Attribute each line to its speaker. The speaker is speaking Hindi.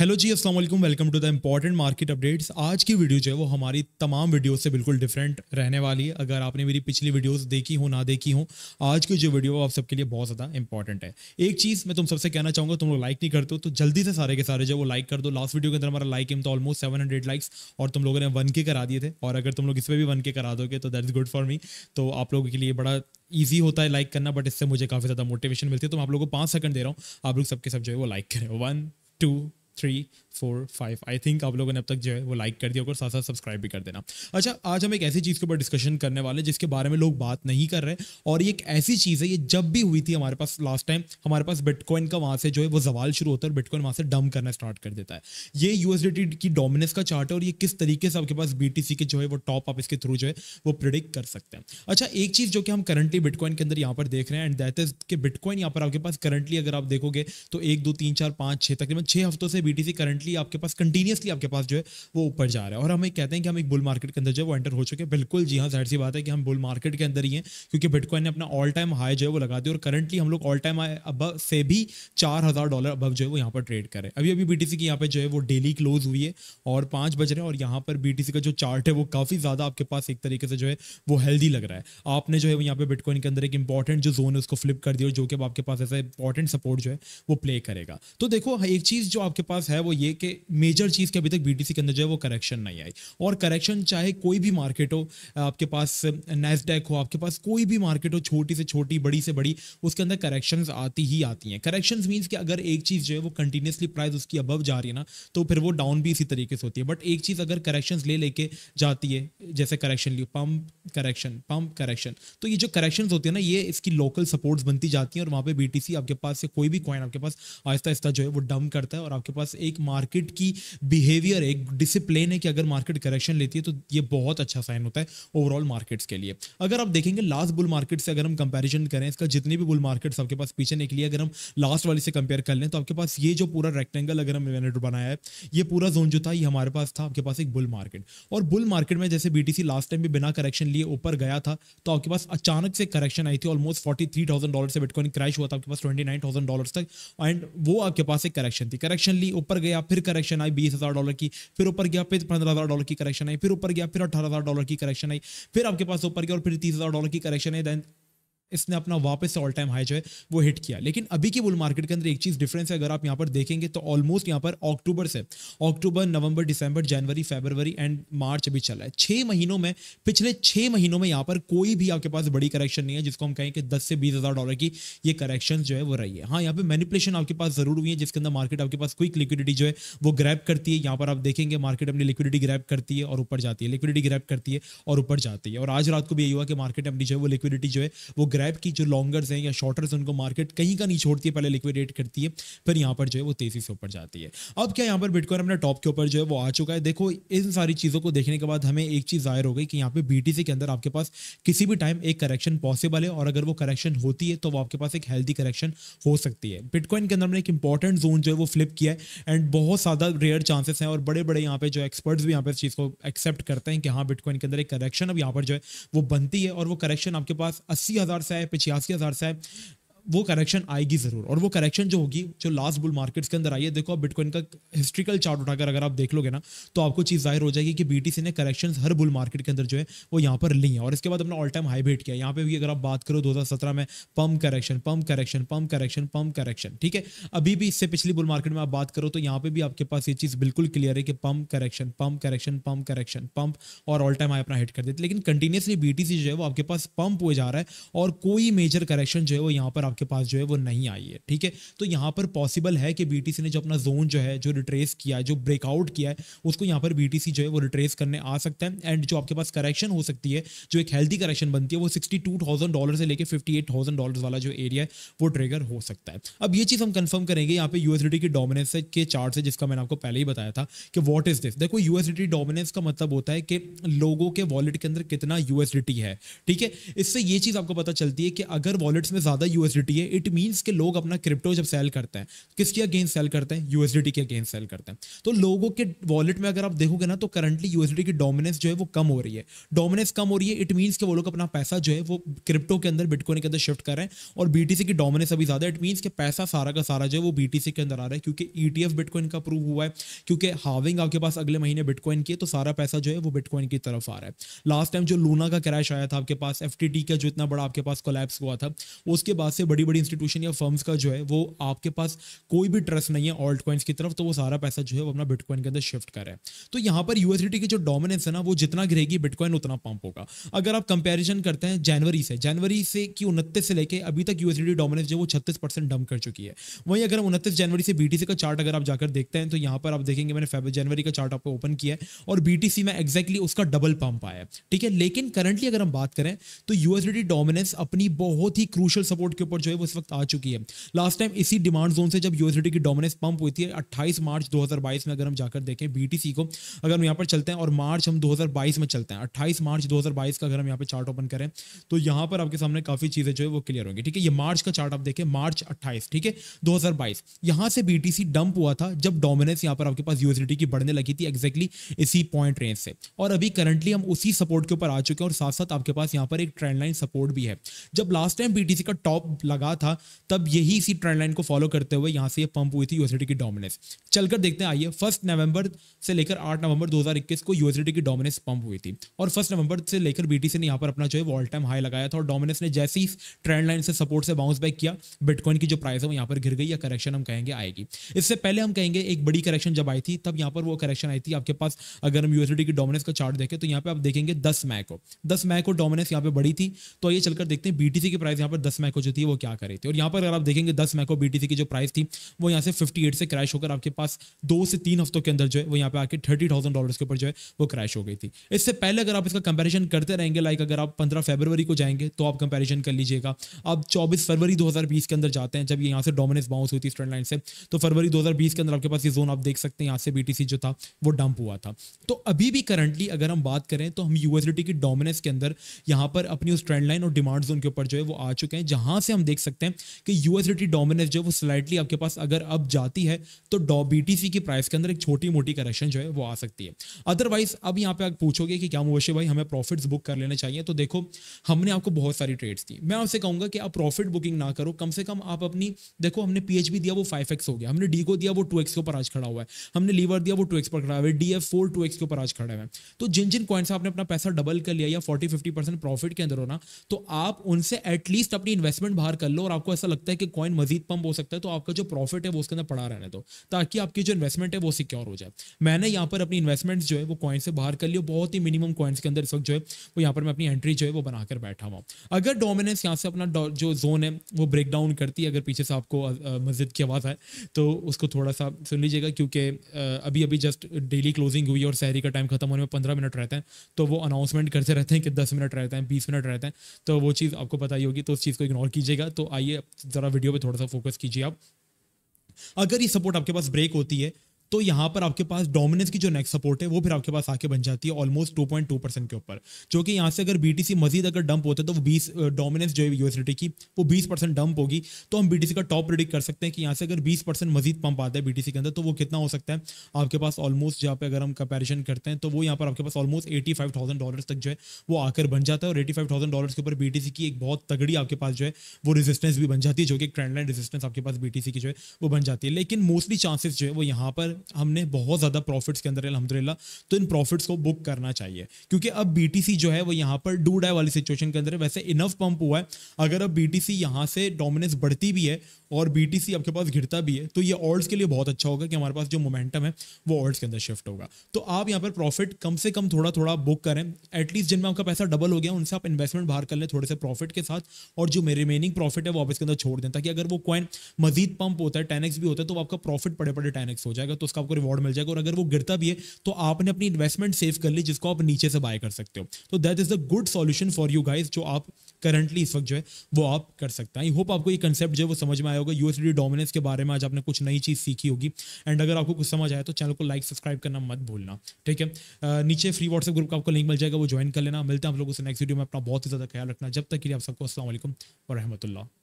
Speaker 1: हेलो जी अस्सलाम वालेकुम welcome to the important market updates आज की वीडियो जो है वो हमारी तमाम वीडियो से बिल्कुल डिफरेंट रहने वाली है अगर आपने मेरी पिछली वीडियोस देखी हो ना देखी हो आज की जो वीडियो आप सबके लिए बहुत ज़्यादा इंपॉर्टेंट है एक चीज़ मैं तुम सबसे कहना चाहूँगा तुम लोग लाइक नहीं करते हो तो जल्दी से सारे के सारे जो वो लाइक कर दो लास्ट वीडियो के अंदर हमारा लाइक एम तो ऑलमोस्ट सेवन लाइक्स और तुम लोगों ने वन के करा दिए थे और अगर तुम लोग इस पर भी वन के करा दोगे तो that is good for me तो आप लोगों के लिए बड़ा ईजी होता है लाइक करना बट इससे मुझे काफ़ी ज़्यादा मोटिवेशन मिलती है तो मैं आप लोगों को पाँच सेकंड दे रहा हूँ आप लोग सबके सब जो है वो लाइक करें one two three four five I think आप लोगों ने अब तक जो है वो लाइक कर दिया और साथ साथ सब्सक्राइब भी कर देना अच्छा आज हम एक ऐसी चीज़ के ऊपर डिस्कशन करने वाले जिसके बारे में लोग बात नहीं कर रहे और ये एक ऐसी चीज़ है ये जब भी हुई थी हमारे पास लास्ट टाइम हमारे पास बिटकॉइन का वहाँ से जो है वो जवाल शुरू होता है और बिटकॉइन वहाँ से डम करना स्टार्ट कर देता है ये यू की डोमिनेंस का चार्ट है और ये किस तरीके से आपके पास बी के जो है वो टॉप आप इसके थ्रू जो है वो प्रिडिक्ट कर सकते हैं अच्छा एक चीज़ जो कि हम करंटली बिटकॉइन के अंदर यहाँ पर देख रहे हैं एंड दैट इज कि बिटकॉइन यहाँ पर आपके पास करंटली अगर आप देखोगे तो एक दो तीन चार पाँच छः तकरीबन छः हफ्तों से सी करंटली कंसिस्टेंटली आपके पास कंटिन्यूसली आपके पास जो है वो ऊपर जा रहा है और हम एक कहते हैं कि हम एक बुल मार्केट के अंदर जो है वो एंटर हो चुके हैं बिल्कुल जी हाँ जाहिर सी बात है कि हम बुल मार्केट के अंदर ही हैं क्योंकि बिटकॉइन ने अपना ऑल टाइम हाई जो है वो लगा दिया और करंटली हम लोग ऑल टाइम हाई अब से भी चार हज़ार डॉलर अब जो है वो यहाँ पर ट्रेड करें अभी अभी बी की यहाँ पर जो है वो डेली क्लोज हुई है और पाँच बज रहे हैं और यहाँ पर बी का जो चार्ट है वो काफ़ी ज़्यादा आपके पास एक तरीके से जो है वो हेल्दी लग रहा है आपने जो है वो यहाँ पर बिटकॉइन के अंदर एक इंपॉर्टेंट जो जोन है उसको फ्लिप कर दिया और जो कि आपके पास ऐसा इंपॉर्टेंट सपोर्ट जो है वो प्ले करेगा तो देखो एक चीज़ जो आपके पास है वो ये ये कि मेजर चीज़ के अभी तक बी के अंदर जो है वो करेक्शन नहीं आई और करेक्शन चाहे कोई भी मार्केट हो आपके पास नेसडेक हो आपके पास कोई भी मार्केट हो छोटी से छोटी बड़ी से बड़ी उसके अंदर करेक्शन आती ही आती हैं करेक्शन मीन्स कि अगर एक चीज़ जो है वो कंटिन्यूसली प्राइस उसकी अबव जा रही है ना तो फिर वो डाउन भी इसी तरीके से होती है बट एक चीज़ अगर करेक्शन ले लेके जाती है जैसे करेक्शन लियो पम्प करेक्शन पम्प करेक्शन तो ये जो करेक्शन होती है ना ये इसकी लोकल सपोर्ट्स बनती जाती हैं और वहाँ पर बी आपके पास से कोई भी कॉइन आपके पास आहिस्ता आहिस्ता जो है वो डम करता है और आपके पास एक मार्केट मार्केट की बिहेवियर एक डिसिप्लिन है कि अगर मार्केट करेक्शन लेती है तो ये बहुत अच्छा साइन होता है ओवरऑल मार्केट्स के लिए अगर आप देखेंगे लास्ट बुल मार्केट से अगर हम कंपेरिजन करें इसका जितने भी बुल मार्केट आपके पास पीछे निकली अगर हम लास्ट वाली से कंपेयर कर लें तो आपके पास ये जो पूरा रेक्टेंगल अगर हमने बनाया है ये पूरा जोन जो था ये हमारे पास था आपके पास एक बुल मार्केट और बुल मार्केट में जैसे बीटीसी लास्ट टाइम भी बिना करेक्शन लिए ऊपर गया था तो आपके पास अचानक से करेक्शन आई थी almost forty three thousand dollar से बिटकॉइन क्रैश हुआ था आपके पास ट्वेंटी नाइन थाउजेंड डॉलर तक एंड वो आपके पास एक करेक्शन थी करेक्शन ली ऊपर गया फिर करेक्शन आई बीस हज़ार डॉलर की फिर ऊपर गया फिर पंद्रह हज़ार डॉलर की करेक्शन आई फिर ऊपर गया फिर अठारह हज़ार डॉलर की करेक्शन आई फिर आपके पास ऊपर गया और फिर तीस हज़ार डॉलर की करेक्शन है देन इसने अपना वापस से ऑल टाइम हाई जो है वो हिट किया लेकिन अभी की बुल मार्केट के अंदर एक चीज डिफरेंस है अगर आप यहाँ पर देखेंगे तो ऑलमोस्ट यहाँ पर अक्टूबर से अक्टूबर नवंबर दिसंबर जनवरी फेबरवरी एंड मार्च अभी चला है छह महीनों में पिछले छह महीनों में यहाँ पर कोई भी आपके पास बड़ी करेक्शन नहीं है जिसको हम कहें कि दस से बीस हज़ार डॉलर की ये करेक्शन जो है वो रही है हाँ यहाँ पर मैनिपुलेशन आपके पास जरूर हुई है जिसके अंदर मार्केट आपके पास क्विक लिक्विडिटी जो है वो ग्रैप करती है यहाँ पर आप देखेंगे मार्केट अपनी लिक्विडिटी ग्रैप करती है और ऊपर जाती है लिक्विडिटी ग्रैप करती है और ऊपर जाती है और आज रात को भी यही हुआ कि मार्केट अपनी जो है वो लिक्विडिटी जो है वो ग्रैप की जो लॉन्गर्स हैं या शॉर्टर्स उनको मार्केट कहीं का नहीं छोड़ती है पहले लिक्विडेट करती है फिर यहाँ पर जो है वो तेजी से ऊपर जाती है अब क्या यहाँ पर बिटकॉइन अपने टॉप के ऊपर जो है वो आ चुका है देखो इन सारी चीज़ों को देखने के बाद हमें एक चीज़ जाहिर हो गई कि यहाँ पे बी के अंदर आपके पास किसी भी टाइम एक करेक्शन पॉसिबल है और अगर वो करेक्शन होती है तो वो आपके पास एक हेल्थी करेक्शन हो सकती है बिटकॉइन के अंदर हमने एक इंपॉर्टेंट जोन जो है वो फ्लिप किया है एंड बहुत ज़्यादा रेयर चांसेस हैं और बड़े बड़े यहाँ पे जो एक्सपर्ट्स भी यहाँ पर इस चीज़ को एक्सेप्ट करते हैं कि हाँ बिटकॉइन के अंदर एक करेक्शन अब यहाँ पर जो है वो बनती है और वो करेक्शन आपके पास अस्सी सा है पचासी हज़ार साहब है वो करेक्शन आएगी जरूर और वो करेक्शन जो होगी जो लास्ट बुल मार्केट्स के अंदर आई है देखो आप बिटकॉइन का हिस्ट्रिकल चार्ट उठाकर अगर आप देख लोगे ना तो आपको चीज जाहिर हो जाएगी कि बीटीसी ने करेक्शन हर बुल मार्केट के अंदर जो है वो यहाँ पर ली है और इसके बाद अपना ऑल टाइम हाई भेट किया यहाँ पे भी अगर आप बात करो दो में pump correction pump correction pump correction pump correction ठीक है अभी भी इससे पिछली बुल मार्केट में आप बात करो तो यहाँ पे भी आपके पास ये चीज बिल्कुल क्लियर है कि pump correction pump correction pump correction पम्प और ऑल टाइम हाई अपना हिट कर देते लेकिन कंटिन्यूसली बीटीसी जो है वो आपके पास पंप हुए जा रहा है और कोई मेजर करेक्शन जो है वो यहाँ पर आप आपके पास जो है वो नहीं आई है ठीक है तो यहाँ पर पॉसिबल है कि बी ने जो अपना जोन जो है जो रिट्रेस किया है जो ब्रेकआउट किया है उसको यहाँ पर बी जो है वो रिट्रेस करने आ सकता है एंड जो आपके पास करेक्शन हो सकती है जो एक हेल्थी करेक्शन बनती है वो सिक्सटी डॉलर से लेकर फिफ्टी डॉलर वाला जो एरिया है वो ट्रेगर हो सकता है अब ये चीज़ हम कन्फर्म करेंगे यहाँ पे यूएसडी की डोमिनेंस के चार्ट से जिसका मैंने आपको पहले ही बताया था कि वॉट इज दिस देखो यूएसडी डोमिनेंस का मतलब होता है कि लोगों के वॉलेट के अंदर कितना यूएसडी है ठीक है इससे ये चीज़ आपको पता चलती है कि अगर वॉलेट्स में ज़्यादा यूएसडी यूएसडीटी है इट मीन्स के लोग अपना क्रिप्टो जब सेल करते हैं किसके अगेंस्ट सेल करते हैं यूएसडीटी के अगेंस्ट सेल करते हैं तो लोगों के वॉलेट में अगर आप देखोगे ना तो करंटली यूएसडी की डोमिनेंस जो है वो कम हो रही है डोमिनेंस कम हो रही है इट मीन्स के वो लोग अपना पैसा जो है वो क्रिप्टो के अंदर बिटकॉइन के अंदर शिफ्ट कर रहे हैं और बीटीसी की डोमिनेंस अभी ज्यादा इट मीन्स के पैसा सारा का सारा जो है वो बीटीसी के अंदर आ रहा है क्योंकि ईटीएफ e बिटकॉइन का अप्रूव हुआ है क्योंकि हाविंग आपके पास अगले महीने बिटकॉइन की है तो सारा पैसा जो है वो बिटकॉइन की तरफ आ रहा है लास्ट टाइम जो लूना का क्रैश आया था आपके पास एफ का जो इतना बड़ा आपके पास कोलैप्स हुआ था उसके बाद से बड़ी बड़ी इंस्टीट्यूशन या फर्म्स का जो है वो आपके पास कोई भी ट्रस्ट नहीं है ऑल्ट कॉइन्स की तरफ तो वो सारा पैसा जो है वो अपना बिटकॉइन के अंदर शिफ्ट कर रहा है तो यहाँ पर यूएसडी की जो डोमिनेंस है ना वो जितना गिरेगी बिटकॉइन उतना पंप होगा अगर आप कंपेरिजन करते हैं जनवरी से जनवरी से की उनतीस से लेकर अभी तक यूएसडी डोमिनेंस जो वो छत्तीस परसेंट डम कर चुकी है वहीं अगर उनतीस जनवरी से बी का चार्ट अगर आप जाकर देखते हैं तो यहाँ पर आप देखेंगे मैंने फेबर जनवरी का चार्ट आपको ओपन किया है और बी में एक्जैक्टली उसका डबल पंप आया ठीक है लेकिन करंटली अगर हम बात करें तो यूएसडी डोमिनेंस अपनी बहुत ही क्रूशल सपोर्ट के ऊपर ऊपर जो है वो इस वक्त आ चुकी है लास्ट टाइम इसी डिमांड जोन से जब यूएसडी की डोमिनेंस पंप हुई थी 28 मार्च 2022 में अगर हम जाकर देखें बीटीसी को अगर हम यहाँ पर चलते हैं और मार्च हम 2022 में चलते हैं 28 मार्च 2022 का अगर हम यहाँ पर चार्ट ओपन करें तो यहाँ पर आपके सामने काफ़ी चीज़ें जो है वो क्लियर होंगी ठीक है ये मार्च का चार्ट आप देखें मार्च अट्ठाईस ठीक है दो हज़ार से बीटीसी डंप हुआ था जब डोमिनेंस यहाँ पर आपके पास यूएसडी की बढ़ने लगी थी एक्जैक्टली इसी पॉइंट रेंज से और अभी करंटली हम उसी सपोर्ट के ऊपर आ चुके हैं और साथ साथ आपके पास यहाँ पर एक ट्रेंड लाइन सपोर्ट भी है जब लास्ट टाइम बीटीसी का टॉप लगा था तब यही इसी ट्रेंड लाइन को फॉलो करते हुए यहाँ से ये पंप हुई थी यूएसडी की डोमिनेंस चलकर देखते हैं आइए फर्स्ट नवंबर से लेकर आठ नवंबर दो को यूएसडी की डोमिनेंस पंप हुई थी और फर्स्ट नवंबर से लेकर बी ने यहाँ पर अपना जो है वॉल टाइम हाई लगाया था और डोमिनेंस ने जैसे ही ट्रेंड लाइन से सपोर्ट से बाउंस बैक किया बिटकॉइन की जो प्राइस है वो यहाँ पर गिर गई या करेक्शन हम कहेंगे आएगी इससे पहले हम कहेंगे एक बड़ी करेक्शन जब आई थी तब यहाँ पर वो करेक्शन आई थी आपके पास अगर हम यूएसडी की डोमिनेंस का चार्ट देखें तो यहाँ पर आप देखेंगे दस मैको दस मैको डोमिनेंस यहाँ पर बड़ी थी तो ये चलकर देखते हैं बीटीसी की प्राइस यहाँ पर दस मैको जो थी वो क्या कर रहे थे और यहाँ पर अगर आप देखेंगे दस मैको बी की जो प्राइस थी वो यहाँ से फिफ्टी से क्रैश होकर आपके पास दो से तीन हफ्तों के अंदर जो है वो यहाँ पे आके थर्टी थाउजेंड के ऊपर जो है वो क्रैश हो गई थी इससे पहले अगर आप इसका कंपेरिजन करते रहेंगे लाइक अगर आप पंद्रह फरवरी को जाएंगे तो आप कंपेरिजन कर लीजिएगा आप चौबीस फरवरी दो के अंदर जाते हैं जब यहाँ से डोमिनेंस बाउंस हुई थी स्ट्रेंड लाइन से तो फरवरी दो के अंदर आपके पास ये जोन आप देख सकते हैं यहाँ से बीटीसी जो था वो डंप हुआ था तो अभी भी करंटली अगर हम बात करें तो हम यूएसडी की डोमिनेंस के अंदर यहाँ पर अपनी उस ट्रेंड लाइन और डिमांड जोन के ऊपर जो है वो आ चुके हैं जहाँ से हम देख सकते हैं कि यूएसडीटी डोमिनेंस जो वो स्लाइटली आपके पास अगर अब जाती है तो बीटीसी की प्राइस के अंदर एक छोटी मोटी करेक्शन जो है वो आ सकती है अदरवाइज अब यहाँ पे आप पूछोगे कि क्या मुवशी भाई हमें प्रॉफिट्स बुक कर लेना चाहिए तो देखो हमने आपको बहुत सारी ट्रेड्स दी मैं आपसे कहूंगा कि आप प्रॉफिट बुकिंग ना करो कम से कम आप अपनी देखो हमने पी दिया वो फाइव हो गया हमने डी को दिया वो टू के ऊपर आज खड़ा हुआ है हमने लीवर दिया वो टू पर खड़ा हुआ है डी एफ के ऊपर आज खड़ा हुआ है तो जिन जिन कॉइन्स आपने अपना पैसा डबल कर लिया या फोर्टी फिफ्टी प्रॉफिट के अंदर होना तो आप उनसे एटलीस्ट अपनी इन्वेस्टमेंट बाहर कर लो और आपको ऐसा लगता है कि कॉइन मजीद पंप हो सकता है तो आपका जो प्रॉफिट है वो उसके अंदर पड़ा रहने दो ताकि आपकी जो इन्वेस्टमेंट है वो सिक्योर हो जाए मैंने यहाँ पर अपनी इन्वेस्टमेंट्स जो है वो कॉइन से बाहर कर लियो बहुत ही मिनिमम कॉइन्स के अंदर इस वक्त जो है वो यहाँ पर मैं अपनी एंट्री जो है वो बनाकर बैठा हुआ अगर डोमिनेंस यहाँ से अपना जो जोन है वो ब्रेक डाउन करती है अगर पीछे से आपको मस्जिद की आवाज़ आए तो उसको थोड़ा सा सुन लीजिएगा क्योंकि अभी अभी जस्ट डेली क्लोजिंग हुई और शहरी का टाइम खत्म होने में पंद्रह मिनट रहते हैं तो वो अनाउंसमेंट करते रहते हैं कि दस मिनट रहते हैं बीस मिनट रहते हैं तो वो चीज़ आपको पता ही होगी तो उस चीज़ को इग्नोर कीजिएगा है तो आइए ज़रा वीडियो पे थोड़ा सा फोकस कीजिए आप अगर ये सपोर्ट आपके पास ब्रेक होती है तो यहाँ पर आपके पास डोमिनेंस की जो नेक्स्ट सपोर्ट है वो फिर आपके पास आके बन जाती है almost two point two percent के ऊपर जो कि यहाँ से अगर बी टी सी मजीद अगर डंप होता है तो वो बीस डोमिनेंस जो है यूएसडी की वो बीस परसेंट डंप होगी तो हम बी सी का टॉप प्रिडिक्ट कर सकते हैं कि यहाँ से अगर बीस परसेंट मजीद पंप आता है बी टी सी के अंदर तो वो कितना हो सकता है आपके पास ऑलमोस्ट जहाँ पे अगर हम कंपेरिजन करते हैं तो वो यहाँ पर आपके पास almost eighty five thousand dollar तक जो है वो आकर बन जाता है और एटी फाइव थाउजेंड डॉलर के ऊपर बी टी सी की एक बहुत तगड़ी आपके पास जो है वो रेजिस्टेंस भी बन जाती है जो कि ट्रेंड लाइन रेजिस्टेंस आपके पास बी टी सी की जो है वो बन जाती है लेकिन मोस्टली चांसेस जो है वो यहाँ पर हमने बहुत ज़्यादा प्रॉफिट्स के अंदर अलहमदिल्ला तो इन प्रॉफिट्स को बुक करना चाहिए क्योंकि अब बी जो है वो यहाँ पर डू डाई वाली सिचुएशन के अंदर है वैसे इनफ पंप हुआ है अगर अब बी टी यहाँ से डोमिनेंस बढ़ती भी है और बी टी आपके पास घिरता भी है तो ये ऑर्ड्स के लिए बहुत अच्छा होगा कि हमारे पास जो मोमेंटम है वो ऑर्ड्स के अंदर शिफ्ट होगा तो आप यहाँ पर प्रॉफिट कम से कम थोड़ा थोड़ा बुक करें एटलीस्ट जिनमें आपका पैसा डबल हो गया उनसे आप इन्वेस्टमेंट बाहर कर लें थोड़े से प्रॉफिट के साथ और जो मेरे रिमेनिंग प्रॉफिट है वो आप इसके अंदर छोड़ दें ताकि अगर वो कॉइन मजीद पंप होता है टेन भी होता है तो आपका प्रॉफिट पड़े पड़े टेन हो जाएगा तो उसका आपको रिवॉर्ड मिल जाएगा और अगर वो गिरता भी है तो आपने अपनी इन्वेस्टमेंट सेव कर ली जिसको आप नीचे से बाय कर सकते हो तो that is a good solution for you guys जो आप करंटली इस वक्त जो है वो आप कर सकते हैं आई होप आपको ये कंसेप्ट जो है वो समझ में आया होगा यूएसडी डोमिनेंस के बारे में आज आपने कुछ नई चीज़ सीखी होगी एंड अगर आपको कुछ समझ आए तो चैनल को लाइक सब्सक्राइब करना मत भूलना ठीक है नीचे फ्री व्हाट्सएप ग्रुप का आपको लिंक मिल जाएगा वो ज्वाइन कर लेना मिलते हैं आप लोगों से नेक्स्ट वीडियो में अपना बहुत ही ज़्यादा ख्याल रखना जब तक के लिए आप सबको असल वरहमल